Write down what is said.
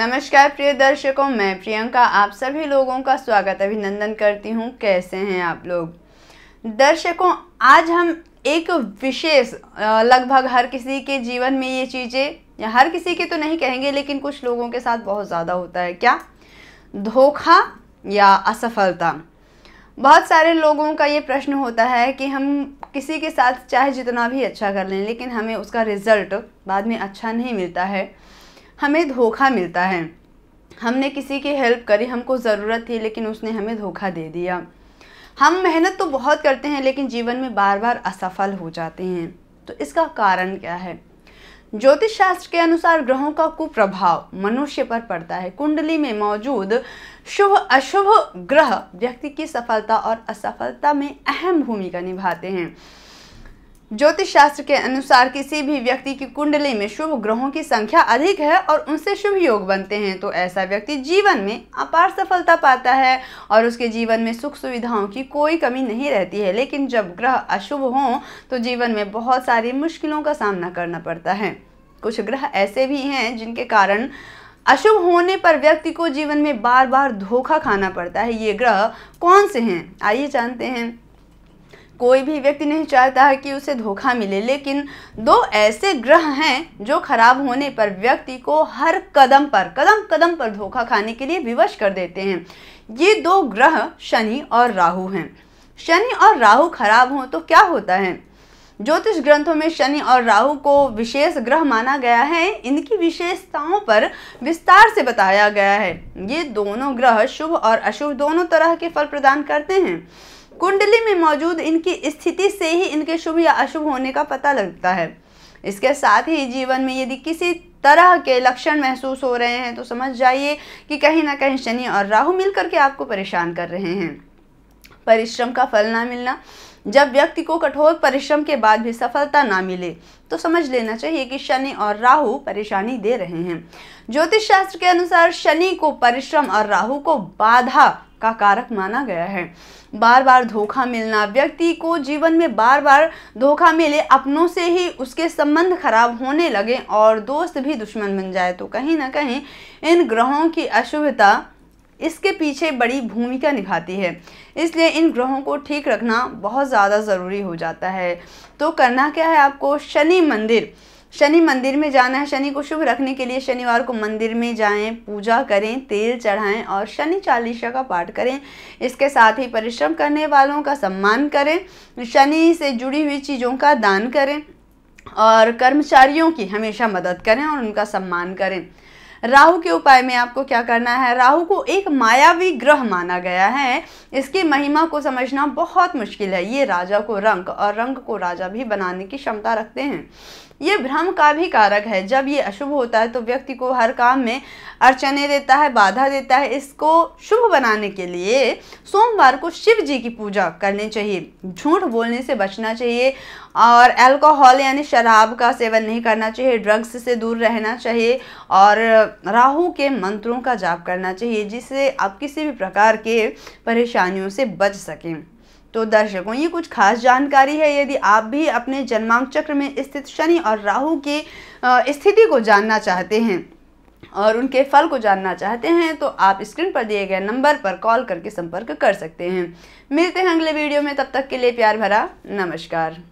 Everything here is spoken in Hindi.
नमस्कार प्रिय दर्शकों मैं प्रियंका आप सभी लोगों का स्वागत अभिनंदन करती हूँ कैसे हैं आप लोग दर्शकों आज हम एक विशेष लगभग हर किसी के जीवन में ये चीज़ें हर किसी के तो नहीं कहेंगे लेकिन कुछ लोगों के साथ बहुत ज़्यादा होता है क्या धोखा या असफलता बहुत सारे लोगों का ये प्रश्न होता है कि हम किसी के साथ चाहे जितना भी अच्छा कर लें लेकिन हमें उसका रिज़ल्ट बाद में अच्छा नहीं मिलता है हमें धोखा मिलता है हमने किसी की हेल्प करी हमको ज़रूरत थी लेकिन उसने हमें धोखा दे दिया हम मेहनत तो बहुत करते हैं लेकिन जीवन में बार बार असफल हो जाते हैं तो इसका कारण क्या है ज्योतिष शास्त्र के अनुसार ग्रहों का कुप्रभाव मनुष्य पर पड़ता है कुंडली में मौजूद शुभ अशुभ ग्रह व्यक्ति की सफलता और असफलता में अहम भूमिका निभाते हैं ज्योतिष शास्त्र के अनुसार किसी भी व्यक्ति की कुंडली में शुभ ग्रहों की संख्या अधिक है और उनसे शुभ योग बनते हैं तो ऐसा व्यक्ति जीवन में अपार सफलता पाता है और उसके जीवन में सुख सुविधाओं की कोई कमी नहीं रहती है लेकिन जब ग्रह अशुभ हों तो जीवन में बहुत सारी मुश्किलों का सामना करना पड़ता है कुछ ग्रह ऐसे भी हैं जिनके कारण अशुभ होने पर व्यक्ति को जीवन में बार बार धोखा खाना पड़ता है ये ग्रह कौन से हैं आइए जानते हैं कोई भी व्यक्ति नहीं चाहता है कि उसे धोखा मिले लेकिन दो ऐसे ग्रह हैं जो खराब होने पर व्यक्ति को हर कदम पर कदम कदम पर धोखा खाने के लिए विवश कर देते हैं ये दो ग्रह शनि और राहु हैं शनि और राहु खराब हों तो क्या होता है ज्योतिष ग्रंथों में शनि और राहु को विशेष ग्रह माना गया है इनकी विशेषताओं पर विस्तार से बताया गया है ये दोनों ग्रह शुभ और अशुभ दोनों तरह के फल प्रदान करते हैं कुंडली में मौजूद इनकी स्थिति से ही इनके शुभ या अशुभ होने का पता लगता है इसके साथ ही जीवन में यदि किसी तरह के लक्षण महसूस हो रहे हैं तो समझ जाइए कि कहीं ना कहीं शनि और राहु मिलकर के आपको परेशान कर रहे हैं परिश्रम का फल ना मिलना जब व्यक्ति को कठोर परिश्रम के बाद भी सफलता ना मिले तो समझ लेना चाहिए कि शनि और राहु परेशानी दे रहे हैं ज्योतिष शास्त्र के अनुसार शनि को परिश्रम और राहु को बाधा का कारक माना गया है बार बार धोखा मिलना व्यक्ति को जीवन में बार बार धोखा मिले अपनों से ही उसके संबंध खराब होने लगे और दोस्त भी दुश्मन बन जाए तो कहीं ना कहीं इन ग्रहों की अशुभता इसके पीछे बड़ी भूमिका निभाती है इसलिए इन ग्रहों को ठीक रखना बहुत ज़्यादा ज़रूरी हो जाता है तो करना क्या है आपको शनि मंदिर शनि मंदिर में जाना है शनि को शुभ रखने के लिए शनिवार को मंदिर में जाएं पूजा करें तेल चढ़ाएं और शनि चालीसा का पाठ करें इसके साथ ही परिश्रम करने वालों का सम्मान करें शनि से जुड़ी हुई चीज़ों का दान करें और कर्मचारियों की हमेशा मदद करें और उनका सम्मान करें राहु के उपाय में आपको क्या करना है राहु को एक मायावी ग्रह माना गया है इसकी महिमा को समझना बहुत मुश्किल है ये राजा को रंग और रंग को राजा भी बनाने की क्षमता रखते हैं ये भ्रम का भी कारक है जब ये अशुभ होता है तो व्यक्ति को हर काम में अर्चने देता है बाधा देता है इसको शुभ बनाने के लिए सोमवार को शिव जी की पूजा करनी चाहिए झूठ बोलने से बचना चाहिए और अल्कोहल यानी शराब का सेवन नहीं करना चाहिए ड्रग्स से दूर रहना चाहिए और राहु के मंत्रों का जाप करना चाहिए जिससे आप किसी भी प्रकार के परेशानियों से बच सकें तो दर्शकों ये कुछ खास जानकारी है यदि आप भी अपने जन्मांक चक्र में स्थित शनि और राहु की स्थिति को जानना चाहते हैं और उनके फल को जानना चाहते हैं तो आप स्क्रीन पर दिए गए नंबर पर कॉल करके संपर्क कर सकते हैं मिलते हैं अगले वीडियो में तब तक के लिए प्यार भरा नमस्कार